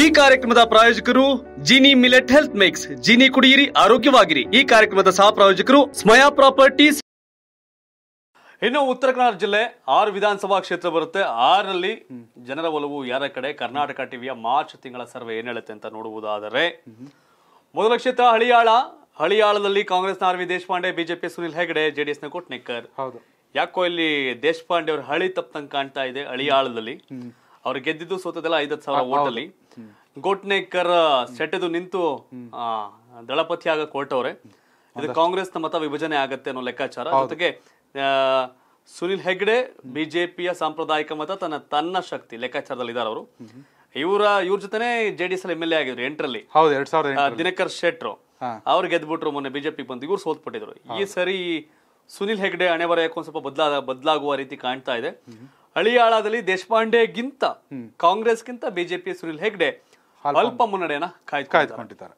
ಈ ಕಾರ್ಯಕ್ರಮದ ಪ್ರಾಯೋಜಕರು Jini millet health mix Jini ಕುಡಿಯಿರಿ ಆರೋಗ್ಯವಾಗಿರಿ ಈ ಕಾರ್ಯಕ್ರಮದ ಸಹ ಪ್ರಾಯೋಜಕರು ಸ್ಮಯಾ ಪ್ರಾಪರ್ಟೀಸ್ ಇನ್ನು ಉತ್ತರ ಕನ್ನಡ ಜಿಲ್ಲೆ ಆರು ವಿಧಾನಸಭಾ ಕ್ಷೇತ್ರ ಬರುತ್ತೆ ಆರಲ್ಲಿ ಜನರ ಒಲವು ಯಾರ ಕಡೆ ಕರ್ನಾಟಕ ಟಿವಿಯ ಮಾರ್ಚ್ ತಿಂಗಳ ಸರ್ವೆ ಏನ್ ಹೇಳುತ್ತೆ ಅಂತ ನೋಡುವುದಾದರೆ ಮೊದಲ ಕ್ಷೇತ್ರ ಹಳಿಯಾಳ ಹಳಿಯಾಳದಲ್ಲಿ ಕಾಂಗ್ರೆಸ್ನ R V Deshpande BJP Sunil Hegde ಜೆಡಿಎಸ್ನ ಕೋಟ್ನೆಕರ್ ಹೌದು ಯಾಕೋ ಇಲ್ಲಿ ದೇಶಪಾಂಡೆ ಅವರು ಹಳಿ ತಪ್ಪಂಗೆ ಕಾಣ್ತಾ ಇದೆ ಹಳಿಯಾಳದಲ್ಲಿ ಅವ್ರು ಗೆದ್ದಿದ್ದು ಸೋತದೆಲ್ಲ ಐದತ್ತು ಸಾವಿರ ಓಟಲ್ಲಿ ಗೋಟ್ನೇಕರ್ ಸೆಟೆದು ನಿಂತು ದಳಪತಿ ಆಗ ಕೋರ್ಟವ್ರೆ ಇದು ಕಾಂಗ್ರೆಸ್ನ ಮತ ವಿಭಜನೆ ಆಗತ್ತೆ ಅನ್ನೋ ಲೆಕ್ಕಾಚಾರ ಜೊತೆಗೆ ಸುನಿಲ್ ಹೆಗ್ಡೆ ಬಿಜೆಪಿಯ ಸಾಂಪ್ರದಾಯಿಕ ಮತ ತನ್ನ ತನ್ನ ಶಕ್ತಿ ಲೆಕ್ಕಾಚಾರದಲ್ಲಿ ಇದ್ದಾರ ಅವರು ಇವರ ಇವ್ರ ಜೊತೆನೆ ಜೆಡಿಎಸ್ ಎಂ ಎಲ್ ಎ ಆಗಿದ್ರು ಎಂಟ್ರಲ್ಲಿ ದಿನಕರ್ ಶೆಟ್ರು ಅವ್ರು ಗೆದ್ಬಿಟ್ರು ಮೊನ್ನೆ ಬಿಜೆಪಿ ಬಂದು ಇವ್ರು ಸೋತ್ಬಿಟ್ಟಿದ್ರು ಈ ಸರಿ ಸುನಿಲ್ ಹೆಗ್ಡೆ ಹಣೆ ಬರ ಸ್ವಲ್ಪ ಬದಲಾದ ಬದಲಾಗುವ ರೀತಿ ಕಾಣ್ತಾ ಇದೆ ಹಳಿಯಾಳದಲ್ಲಿ ದೇಶಪಾಂಡೆಗಿಂತ ಕಾಂಗ್ರೆಸ್ಗಿಂತ ಬಿಜೆಪಿ ಸುನಿಲ್ ಹೆಗ್ಡೆ ಅಲ್ಪ ಮುನ್ನಡೆಯನ್ನ ಕಾಯ್ದುಕೊಂಡಿದ್ದಾರೆ